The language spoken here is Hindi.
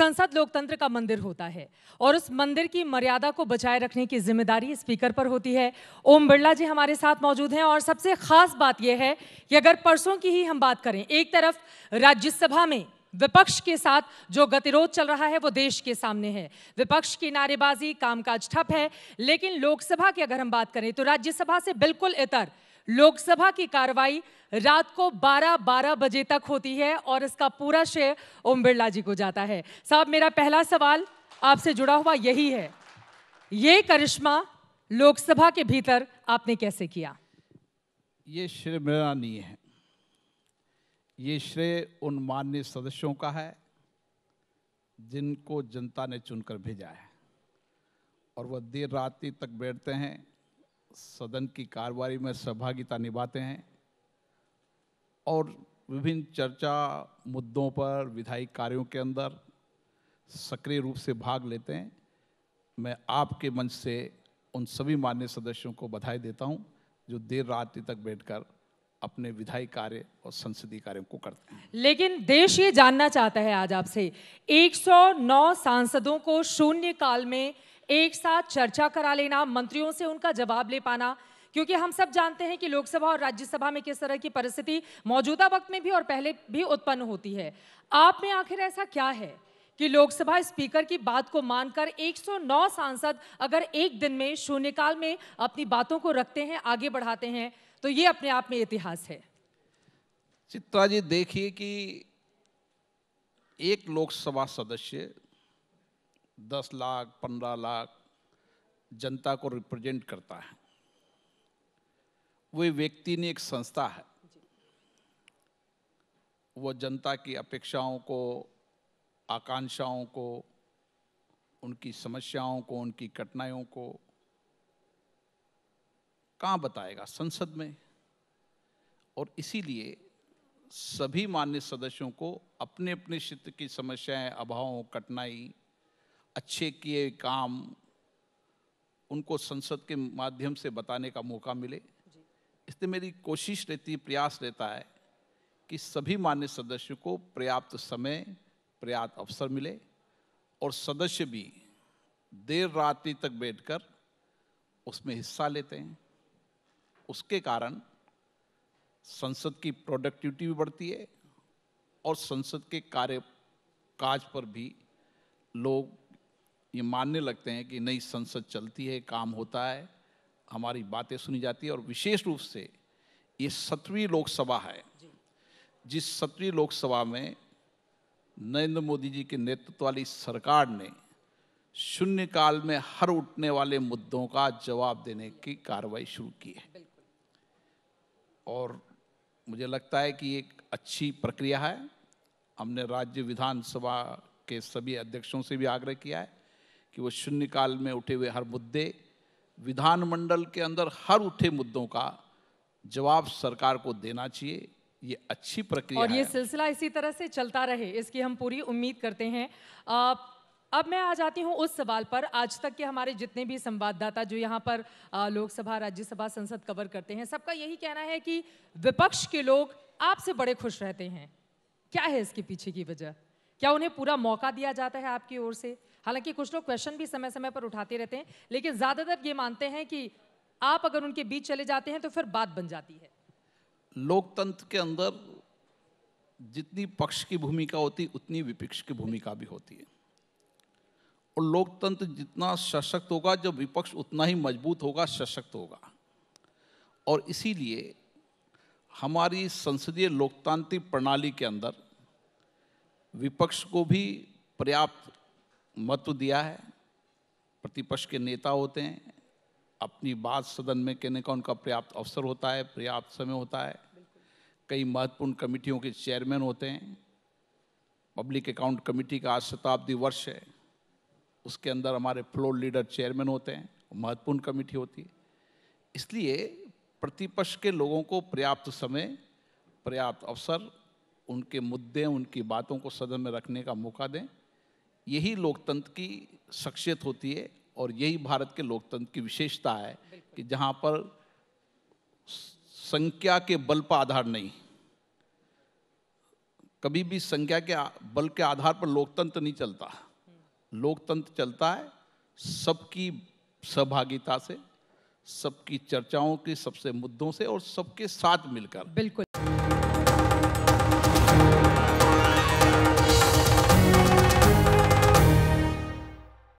संसद लोकतंत्र का मंदिर होता है और उस मंदिर की मर्यादा को बचाए रखने की जिम्मेदारी स्पीकर पर होती है ओम बिरला जी हमारे साथ मौजूद हैं और सबसे खास बात यह है कि अगर परसों की ही हम बात करें एक तरफ राज्यसभा में विपक्ष के साथ जो गतिरोध चल रहा है वो देश के सामने है विपक्ष की नारेबाजी कामकाज ठप है लेकिन लोकसभा की अगर हम बात करें तो राज्यसभा से बिल्कुल इतर लोकसभा की कार्रवाई रात को 12-12 बजे तक होती है और इसका पूरा श्रेय ओम बिरला जी को जाता है साहब मेरा पहला सवाल आपसे जुड़ा हुआ यही है ये करिश्मा लोकसभा के भीतर आपने कैसे किया ये श्रेय मेरा नहीं है ये श्रेय उन मान्य सदस्यों का है जिनको जनता ने चुनकर भेजा है और वह देर रात तक बैठते हैं सदन की कार्यवाही में सहभागिता निभाते हैं और विभिन्न चर्चा मुद्दों पर विधायी कार्यों के अंदर सक्रिय रूप से भाग लेते हैं मैं आपके मंच से उन सभी मान्य सदस्यों को बधाई देता हूं जो देर रात तक बैठकर अपने विधायी कार्य और संसदीय कार्यों को करते हैं लेकिन देश ये जानना चाहता है आज आपसे 109 सांसदों को शून्य काल में एक साथ चर्चा करा लेना मंत्रियों से उनका जवाब ले पाना क्योंकि हम सब जानते हैं कि लोकसभा और राज्यसभा में किस तरह की परिस्थिति मौजूदा वक्त में भी और पहले भी उत्पन्न होती है आप में आखिर ऐसा क्या है कि लोकसभा स्पीकर की बात को मानकर 109 सांसद अगर एक दिन में शून्यकाल में अपनी बातों को रखते हैं आगे बढ़ाते हैं तो ये अपने आप में इतिहास है चित्रा जी देखिए कि एक लोकसभा सदस्य दस लाख पंद्रह लाख जनता को रिप्रेजेंट करता है वो व्यक्ति ने एक संस्था है वो जनता की अपेक्षाओं को आकांक्षाओं को उनकी समस्याओं को उनकी कठिनाइयों को कहाँ बताएगा संसद में और इसीलिए सभी मान्य सदस्यों को अपने अपने क्षेत्र की समस्याएं अभावों कठिनाई अच्छे किए काम उनको संसद के माध्यम से बताने का मौका मिले इसलिए मेरी कोशिश रहती है प्रयास रहता है कि सभी मान्य सदस्यों को पर्याप्त समय पर्याप्त अवसर मिले और सदस्य भी देर रात्रि तक बैठकर उसमें हिस्सा लेते हैं उसके कारण संसद की प्रोडक्टिविटी भी बढ़ती है और संसद के कार्य काज पर भी लोग ये मानने लगते हैं कि नई संसद चलती है काम होता है हमारी बातें सुनी जाती है और विशेष रूप से ये सत्रवीं लोकसभा है जिस सत्रवीं लोकसभा में नरेंद्र मोदी जी के नेतृत्व वाली सरकार ने शून्य काल में हर उठने वाले मुद्दों का जवाब देने की कार्रवाई शुरू की है और मुझे लगता है कि एक अच्छी प्रक्रिया है हमने राज्य विधानसभा के सभी अध्यक्षों से भी आग्रह किया है कि वो शून्यकाल में उठे हुए हर मुद्दे विधानमंडल के अंदर हर उठे मुद्दों का जवाब सरकार को देना चाहिए ये अच्छी प्रक्रिया और ये सिलसिला इसी तरह से चलता रहे इसकी हम पूरी उम्मीद करते हैं आप अब मैं आ जाती हूँ उस सवाल पर आज तक के हमारे जितने भी संवाददाता जो यहाँ पर लोकसभा राज्यसभा संसद कवर करते हैं सबका यही कहना है कि विपक्ष के लोग आपसे बड़े खुश रहते हैं क्या है इसके पीछे की वजह क्या उन्हें पूरा मौका दिया जाता है आपकी ओर से हालांकि कुछ लोग क्वेश्चन भी समय समय पर उठाते रहते हैं लेकिन ज़्यादातर ये मानते हैं कि आप अगर उनके बीच चले जाते हैं तो फिर बात बन जाती है लोकतंत्र के अंदर जितनी पक्ष की भूमिका होती उतनी विपक्ष की भूमिका भी होती है और लोकतंत्र जितना सशक्त होगा जब विपक्ष उतना ही मजबूत होगा सशक्त होगा और इसीलिए हमारी संसदीय लोकतांत्रिक प्रणाली के अंदर विपक्ष को भी पर्याप्त महत्व दिया है प्रतिपक्ष के नेता होते हैं अपनी बात सदन में कहने का उनका पर्याप्त अवसर होता है पर्याप्त समय होता है कई महत्वपूर्ण कमेटियों के चेयरमैन होते हैं पब्लिक अकाउंट कमेटी का आज शताब्दी वर्ष है उसके अंदर हमारे फ्लोर लीडर चेयरमैन होते हैं महत्वपूर्ण कमेटी होती है इसलिए प्रतिपक्ष के लोगों को पर्याप्त समय पर्याप्त अवसर उनके मुद्दे उनकी बातों को सदन में रखने का मौका दें यही लोकतंत्र की शख्सियत होती है और यही भारत के लोकतंत्र की विशेषता है कि जहाँ पर संख्या के बल पर आधार नहीं कभी भी संख्या के बल के आधार पर लोकतंत्र नहीं चलता लोकतंत्र चलता है सबकी सहभागिता से सबकी चर्चाओं की सबसे मुद्दों से और सबके साथ मिलकर बिल्कुल